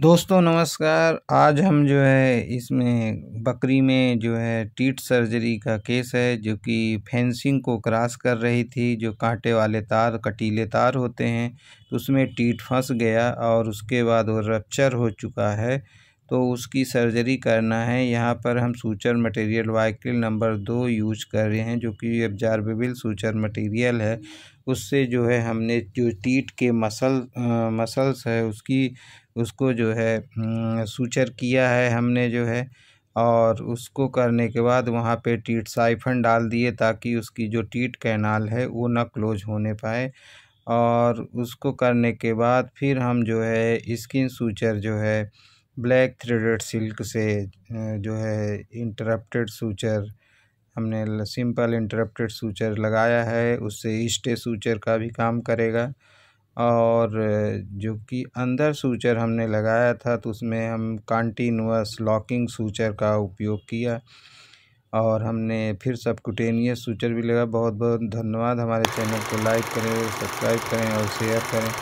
दोस्तों नमस्कार आज हम जो है इसमें बकरी में जो है टीट सर्जरी का केस है जो कि फेंसिंग को क्रॉस कर रही थी जो कांटे वाले तार कटीले तार होते हैं उसमें टीट फंस गया और उसके बाद वो रप्चर हो चुका है तो उसकी सर्जरी करना है यहाँ पर हम सूचर मटेरियल वाइकिल नंबर दो यूज कर रहे हैं जो कि एब्जार्बेबल सूचर मटेरियल है उससे जो है हमने जो टीट के मसल आ, मसल्स है उसकी उसको जो है सूचर किया है हमने जो है और उसको करने के बाद वहाँ पे टीट साइफन डाल दिए ताकि उसकी जो टीट कैनाल है वो ना क्लोज होने पाए और उसको करने के बाद फिर हम जो है स्किन सूचर जो है ब्लैक थ्रेडेड सिल्क से जो है इंटरप्टेड सूचर हमने सिंपल इंटरप्टेड सूचर लगाया है उससे ईस्टे सूचर का भी काम करेगा और जो कि अंदर सूचर हमने लगाया था तो उसमें हम कंटिन्यूस लॉकिंग सूचर का उपयोग किया और हमने फिर सबकुटेनियस सूचर भी लगा बहुत बहुत धन्यवाद हमारे चैनल को लाइक करें सब्सक्राइब करें और शेयर करें